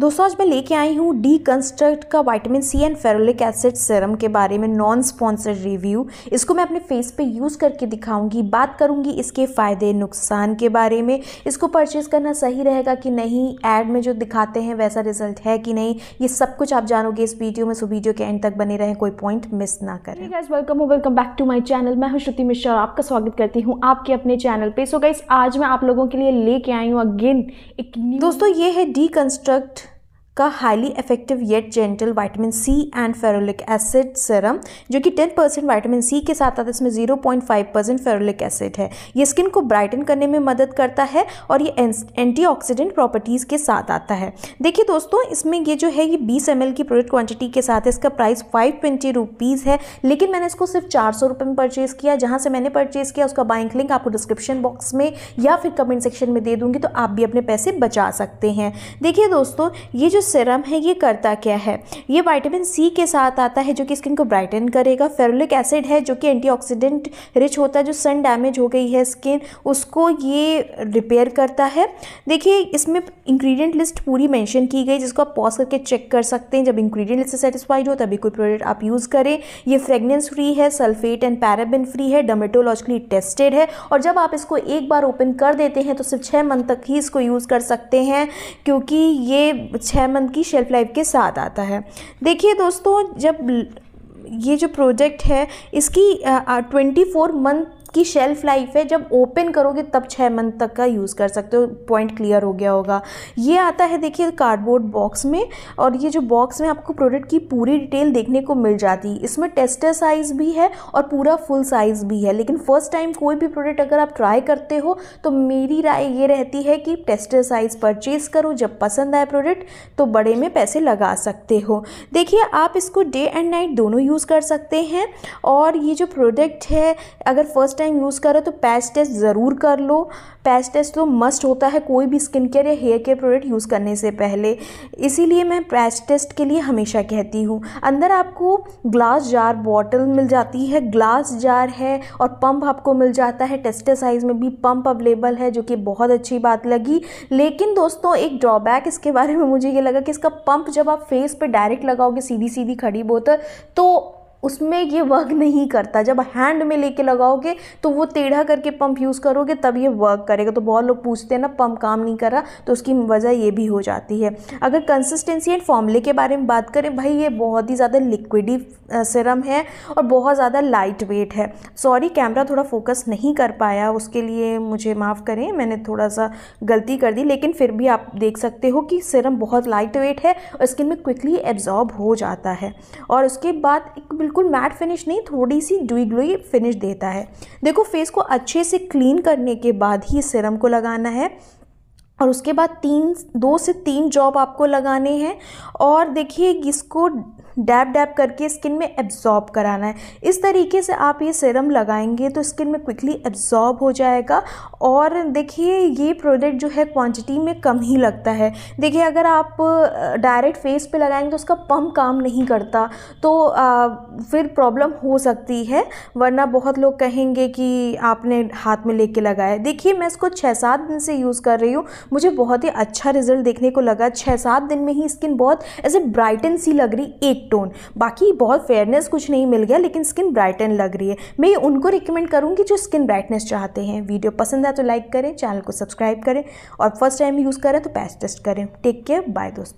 दोस्तों आज मैं लेके आई हूँ डी कंस्ट्रक्ट का vitamin C and ferulic acid serum के बारे में नॉन स्पॉन्सर्ड रिव्यू इसको मैं अपने फेस पे यूज़ करके दिखाऊंगी बात करूंगी इसके फ़ायदे नुकसान के बारे में इसको परचेज करना सही रहेगा कि नहीं ऐड में जो दिखाते हैं वैसा रिजल्ट है कि नहीं ये सब कुछ आप जानोगे इस वीडियो में सो वीडियो के एंड तक बने रहें कोई पॉइंट मिस ना करें guys welcome welcome back to my channel मैं हूँ श्रुति मिश्रा और आपका स्वागत करती हूँ आपके अपने चैनल पर सो गाइज आज मैं आप लोगों के लिए लेके आई हूँ अगेन एक दोस्तों ये है डी कंस्ट्रक्ट का highly effective yet gentle vitamin C and ferulic acid serum जो कि 10 परसेंट वाइटामिन सी के साथ आता है इसमें 0.5 परसेंट फेरोलिक एसिड है ये स्किन को ब्राइटन करने में मदद करता है और ये एंटीऑक्सीडेंट प्रॉपर्टीज़ के साथ आता है देखिए दोस्तों इसमें ये जो है ये बीस एम की प्रोडक्ट क्वान्टिटी के साथ है इसका प्राइस फाइव ट्वेंटी है लेकिन मैंने इसको सिर्फ चार सौ में परचेज़ किया जहाँ से मैंने परचेज़ किया उसका बाइंक लिंक आपको डिस्क्रिप्शन बॉक्स में या फिर कमेंट सेक्शन में दे दूँगी तो आप भी अपने पैसे बचा सकते हैं देखिए दोस्तों ये जो सिरम है ये करता क्या है ये वाइटामिन सी के साथ आता है जो कि स्किन को ब्राइटन करेगा फेरोलिक एसिड है जो कि एंटीऑक्सीडेंट रिच होता है जो सन डैमेज हो गई है स्किन उसको ये रिपेयर करता है देखिए इसमें इंग्रेडिएंट लिस्ट पूरी मेंशन की गई जिसको आप पॉज करके चेक कर सकते हैं जब इंग्रेडिएंट लिस्ट से सेटिस्फाइड हो तभी कोई प्रोडक्ट आप यूज़ करें ये फ्रेगनेंस फ्री है सल्फेट एंड पैराबिन फ्री है डर्मेटोलॉजिकली टेस्टेड है और जब आप इसको एक बार ओपन कर देते हैं तो सिर्फ छः मंथ तक ही इसको यूज़ कर सकते हैं क्योंकि ये छः मंथ की शेल्फ़ लाइफ के साथ आता है देखिए दोस्तों जब ये जो प्रोजेक्ट है इसकी ट्वेंटी फोर मंथ इसकी शेल्फ लाइफ है जब ओपन करोगे तब छः मंथ तक का यूज़ कर सकते हो पॉइंट क्लियर हो गया होगा ये आता है देखिए कार्डबोर्ड बॉक्स में और ये जो बॉक्स में आपको प्रोडक्ट की पूरी डिटेल देखने को मिल जाती है इसमें टेस्टर साइज़ भी है और पूरा फुल साइज़ भी है लेकिन फर्स्ट टाइम कोई भी प्रोडक्ट अगर आप ट्राई करते हो तो मेरी राय ये रहती है कि टेस्टर साइज़ परचेज़ करो जब पसंद आए प्रोडक्ट तो बड़े में पैसे लगा सकते हो देखिए आप इसको डे एंड नाइट दोनों यूज़ कर सकते हैं और ये जो प्रोडक्ट है अगर फर्स्ट टाइम टाइम यूज़ कर रहे हो तो पैच टेस्ट ज़रूर कर लो पैच टेस्ट तो मस्ट होता है कोई भी स्किन केयर या हेयर केयर प्रोडक्ट यूज़ करने से पहले इसीलिए मैं पैच टेस्ट के लिए हमेशा कहती हूँ अंदर आपको ग्लास जार बॉटल मिल जाती है ग्लास जार है और पंप आपको मिल जाता है टेस्टर साइज़ में भी पंप अवेलेबल है जो कि बहुत अच्छी बात लगी लेकिन दोस्तों एक ड्रॉबैक इसके बारे में मुझे ये लगा कि इसका पंप जब आप फेस पर डायरेक्ट लगाओगे सीधी सीधी खड़ी बोतल तो उसमें ये वर्क नहीं करता जब हैंड में लेके लगाओगे तो वो टेढ़ा करके पंप यूज़ करोगे तब ये वर्क करेगा तो बहुत लोग पूछते हैं ना पंप काम नहीं कर रहा तो उसकी वजह ये भी हो जाती है अगर कंसिस्टेंसी एंड फॉर्मूले के बारे में बात करें भाई ये बहुत ही ज़्यादा लिक्विडी सिरम है और बहुत ज़्यादा लाइट वेट है सॉरी कैमरा थोड़ा फोकस नहीं कर पाया उसके लिए मुझे माफ़ करें मैंने थोड़ा सा गलती कर दी लेकिन फिर भी आप देख सकते हो कि सिरम बहुत लाइट वेट है और स्किन में क्विकली एब्जॉर्ब हो जाता है और उसके बाद एक बिल्कुल मैट फिनिश नहीं थोड़ी सी डुई ग्लोई फिनिश देता है देखो फेस को अच्छे से क्लीन करने के बाद ही सिरम को लगाना है और उसके बाद तीन दो से तीन जॉब आपको लगाने हैं और देखिए इसको डैब डैब करके स्किन में एब्जॉर्ब कराना है इस तरीके से आप ये सीरम लगाएंगे तो स्किन में क्विकली एब्जॉर्ब हो जाएगा और देखिए ये प्रोडक्ट जो है क्वांटिटी में कम ही लगता है देखिए अगर आप डायरेक्ट फेस पे लगाएंगे तो उसका पम्प काम नहीं करता तो आ, फिर प्रॉब्लम हो सकती है वरना बहुत लोग कहेंगे कि आपने हाथ में लेके लगाया देखिए मैं इसको छः सात दिन से यूज़ कर रही हूँ मुझे बहुत ही अच्छा रिजल्ट देखने को लगा छः सात दिन में ही स्किन बहुत ऐसे ब्राइटन सी लग रही एक टोन बाकी बहुत फेयरनेस कुछ नहीं मिल गया लेकिन स्किन ब्राइटन लग रही है मैं उनको रिकमेंड करूँगी जो स्किन ब्राइटनेस चाहते हैं वीडियो पसंद आए तो लाइक करें चैनल को सब्सक्राइब करें और फर्स्ट टाइम यूज़ करें तो पैस टेस्ट करें टेक केयर बाय दोस्तों